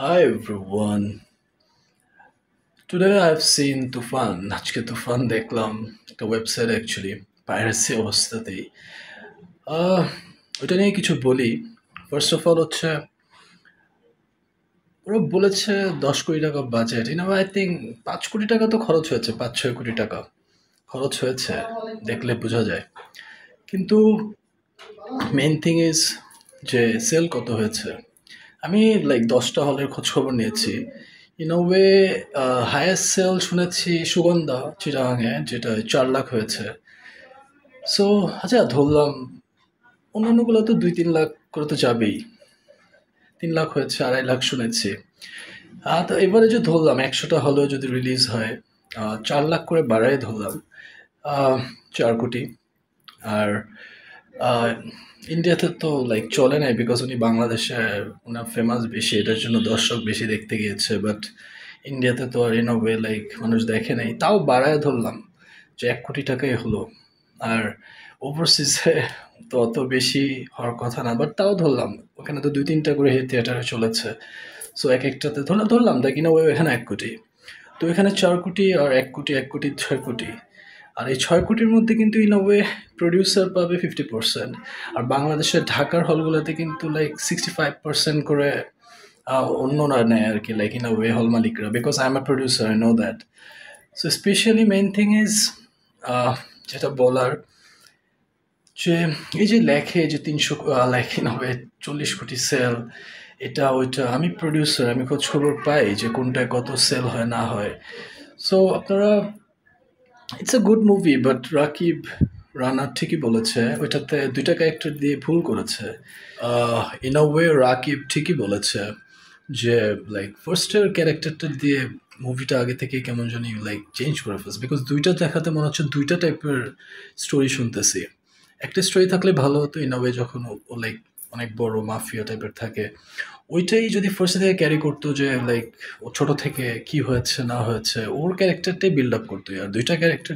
Hi everyone. Today I've seen তুফান আজকে তুফান দেখলাম একটা ওয়েবসাইট অ্যাকচুয়ালি পাইরেসি অবস্থাতেই আহ, ওটা নিয়ে কিছু বলি ফার্স্ট অফ অল হচ্ছে ওরা বলেছে দশ কোটি টাকা বাজেট ইন আই থিঙ্ক পাঁচ কোটি টাকা তো খরচ হয়েছে পাঁচ ছয় কোটি টাকা খরচ হয়েছে দেখলে বোঝা যায় কিন্তু মেন থিং ইজ যে সেল কত হয়েছে আমি লাইক দশটা হলের খোঁজ খবর নিয়েছি ইনোভে হায়েস্ট সেল শুনেছি সুগন্ধা চিরাঙে যেটা চার লাখ হয়েছে সো আচ্ছা ধরলাম অন্যান্যগুলো তো দুই তিন লাখ করে তো যাবেই তিন লাখ হয়েছে আড়াই লাখ শুনেছি তো এবারে যে ধরলাম একশোটা হলেও যদি রিলিজ হয় চার লাখ করে বাড়াই ধরলাম চার কোটি আর ইন্ডিয়াতে তো লাইক চলে নাই বিকজ উনি বাংলাদেশে ওনার ফেমাস বেশি এটার জন্য দর্শক বেশি দেখতে গিয়েছে বাট ইন্ডিয়াতে তো আর এনো ওয়ে লাইক মানুষ দেখে নাই তাও বাড়ায় ধরলাম যে এক কোটি টাকাই হলো আর ওভারসিজে তো অত বেশি হওয়ার কথা না বাট তাও ধরলাম ওখানে তো দুই তিনটা করে থিয়েটারে চলেছে সো এক একটাতে ধরলাম ধরলাম দেখি না ওই এখানে এক কোটি তো এখানে চার কোটি আর এক কোটি এক কোটি ছয় কোটি আর এই ছয় কোটির মধ্যে কিন্তু ইন ওয়ে প্রডিউসার পাবে ফিফটি পার্সেন্ট আর বাংলাদেশের ঢাকার হলগুলোতে কিন্তু লাইক সিক্সটি ফাইভ পার্সেন্ট করে অন্যরা নেয় আর কি লাইক ইন ওয়ে হল মালিকরা because I am a producer I know that so specially main thing is যেটা বলার যে এই যে লেখে যে তিনশো লেখে নবে চল্লিশ কোটি সেল এটা ওইটা আমি প্রডিউসার আমি খোঁজ খবর পাই যে কোনটা কত সেল হয় না হয় সো আপনারা it's a good movie but Rakib Rana ঠিকই বলেছে ওইটাতে দুইটা ক্যারেক্টার দিয়ে ভুল করেছে ইন আ ওয়ে রাকিব ঠিকই বলেছে যে লাইক ফার্স্টের ক্যারেক্টারটা দিয়ে মুভিটা আগে থেকে কেমন জানি লাইক চেঞ্জ করে ফেলছে বিকজ দুইটা দেখাতে মনে হচ্ছে দুইটা টাইপের স্টোরি শুনতেছি একটা স্টোরি থাকলে ভালো হতো ইন আ ওয়ে যখন ও লাইক অনেক বড় মাফিয়া টাইপের থাকে ওইটাই যদি ফার্স্ট থেকে ক্যারি করতো যে লাইক ও ছোটো থেকে কি হয়েছে না হয়েছে ওর ক্যারেক্টারটাই বিল্ড আপ করতো আর দুইটা ক্যারেক্টার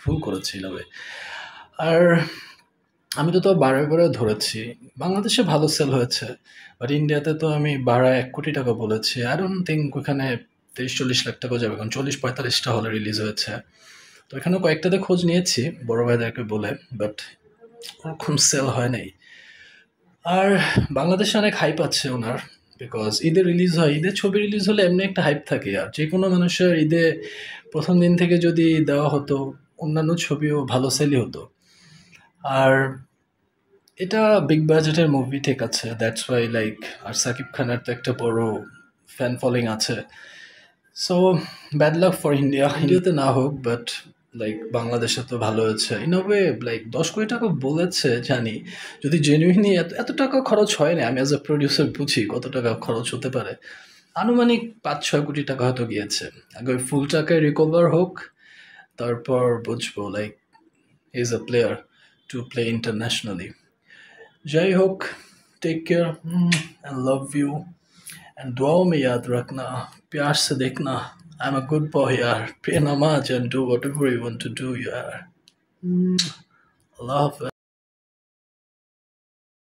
ভুল করেছি এইভাবে আর আমি তো তো বারে বারে ধরেছি বাংলাদেশে ভালো সেল হয়েছে বাট ইন্ডিয়াতে তো আমি বাড়া এক কোটি টাকা বলেছি আর ডোন্ট থিঙ্ক ওখানে তিরিশ চল্লিশ লাখ টাকা যাবে কারণ চল্লিশ পঁয়তাল্লিশটা হলে রিলিজ হয়েছে তো এখানেও কয়েকটাতে খোঁজ নিয়েছি বড় ভাইদেরকে বলে বাট ওরকম সেল হয় নাই আর বাংলাদেশে অনেক হাইপ আছে ওনার বিকজ ঈদে রিলিজ হয় ঈদের ছবি রিলিজ হলে এমনি একটা হাইপ থাকে আর যে কোনো মানুষের ঈদে প্রথম দিন থেকে যদি দেওয়া হতো অন্যান্য ছবিও ভালো সেলই হতো আর এটা বিগ বাজেটের মুভি ঠিক আছে দ্যাটস ওয়াই লাইক আর সাকিব খানের তো একটা বড় ফ্যান ফলোয়িং আছে so bad luck for India ইন্ডিয়াতে না হোক বাট লাইক বাংলাদেশে তো ভালো হয়েছে ইন ওয়ে লাইক দশ কোটি টাকা বলেছে জানি যদি জেনুইনি এত এত টাকা খরচ হয় না আমি অ্যাজ এ প্রডিউসার বুঝি কত টাকা খরচ হতে পারে আনুমানিক পাঁচ ছয় কোটি টাকা হয়তো গিয়েছে আগে ফুল টাকায় রিকভার হোক তারপর বুঝবো like is a player to play internationally যাই হোক take care love love and দোয়াও মে ইয়াদ রাখ না प्यार দেখ না I'm a good boy, yaar. Pray namaz and do whatever you want to do, yaar. Mm.